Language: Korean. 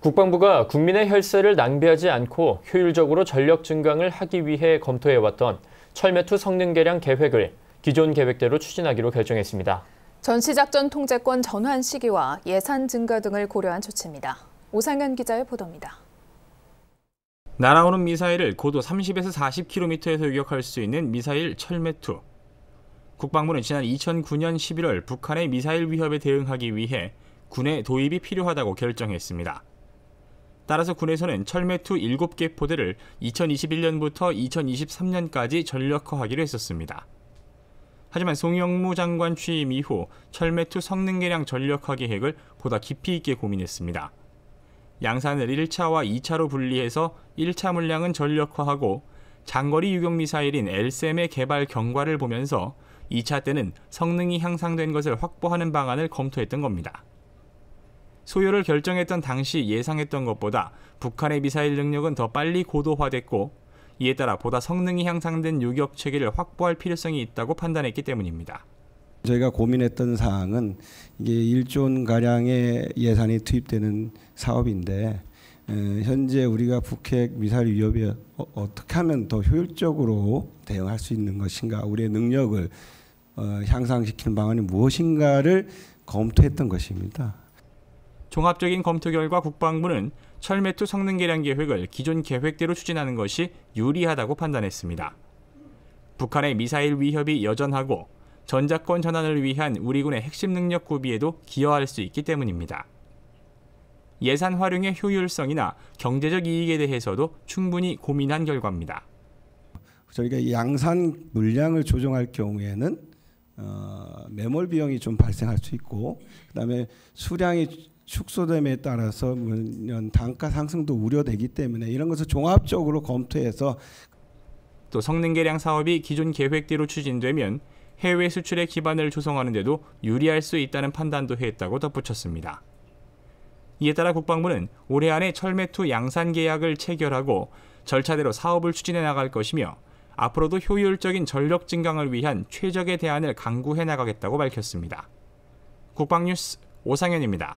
국방부가 국민의 혈세를 낭비하지 않고 효율적으로 전력 증강을 하기 위해 검토해왔던 철매투 성능 개량 계획을 기존 계획대로 추진하기로 결정했습니다. 전시작전 통제권 전환 시기와 예산 증가 등을 고려한 조치입니다. 오상현 기자의 보도입니다. 날아오는 미사일을 고도 30에서 40km에서 유격할 수 있는 미사일 철매투. 국방부는 지난 2009년 11월 북한의 미사일 위협에 대응하기 위해 군의 도입이 필요하다고 결정했습니다. 따라서 군에서는 철매투 7개 포대를 2021년부터 2023년까지 전력화하기로 했었습니다. 하지만 송영무 장관 취임 이후 철매투 성능 개량 전력화 계획을 보다 깊이 있게 고민했습니다. 양산을 1차와 2차로 분리해서 1차 물량은 전력화하고 장거리 유격 미사일인 LSM의 개발 경과를 보면서 2차 때는 성능이 향상된 것을 확보하는 방안을 검토했던 겁니다. 소요를 결정했던 당시 예상했던 것보다 북한의 미사일 능력은 더 빨리 고도화됐고 이에 따라 보다 성능이 향상된 유격 체계를 확보할 필요성이 있다고 판단했기 때문입니다. 저희가 고민했던 사항은 이게 1조 가량의 예산이 투입되는 사업인데 어, 현재 우리가 북핵 미사일 위협에 어, 어떻게 하면 더 효율적으로 대응할 수 있는 것인가, 우리의 능력을 어, 향상시키는 방안이 무엇인가를 검토했던 것입니다. 종합적인 검토 결과 국방부는 철매투 성능 개량 계획을 기존 계획대로 추진하는 것이 유리하다고 판단했습니다. 북한의 미사일 위협이 여전하고 전자권 전환을 위한 우리군의 핵심 능력 구비에도 기여할 수 있기 때문입니다. 예산 활용의 효율성이나 경제적 이익에 대해서도 충분히 고민한 결과입니다. 저희가 양산 물량을 조정할 경우에는 어, 매몰 비용이 좀 발생할 수 있고 그다음에 수량이 축소됨에 따라서 매년 단가 상승도 우려되기 때문에 이런 것을 종합적으로 검토해서 또 성능 개량 사업이 기존 계획대로 추진되면 해외 수출의 기반을 조성하는 데도 유리할 수 있다는 판단도 했다고 덧붙였습니다. 이에 따라 국방부는 올해 안에 철매투 양산 계약을 체결하고 절차대로 사업을 추진해 나갈 것이며 앞으로도 효율적인 전력 증강을 위한 최적의 대안을 강구해 나가겠다고 밝혔습니다. 국방뉴스 오상현입니다.